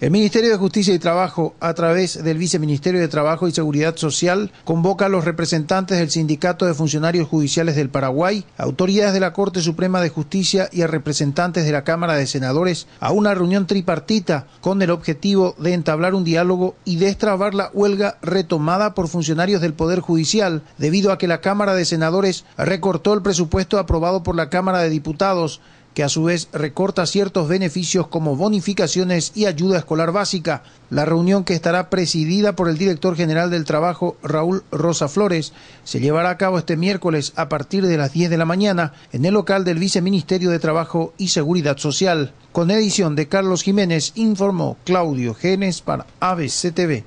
El Ministerio de Justicia y Trabajo, a través del Viceministerio de Trabajo y Seguridad Social, convoca a los representantes del Sindicato de Funcionarios Judiciales del Paraguay, autoridades de la Corte Suprema de Justicia y a representantes de la Cámara de Senadores a una reunión tripartita con el objetivo de entablar un diálogo y destrabar la huelga retomada por funcionarios del Poder Judicial, debido a que la Cámara de Senadores recortó el presupuesto aprobado por la Cámara de Diputados que a su vez recorta ciertos beneficios como bonificaciones y ayuda escolar básica. La reunión que estará presidida por el director general del trabajo, Raúl Rosa Flores, se llevará a cabo este miércoles a partir de las 10 de la mañana en el local del Viceministerio de Trabajo y Seguridad Social. Con edición de Carlos Jiménez, informó Claudio Genes para ABC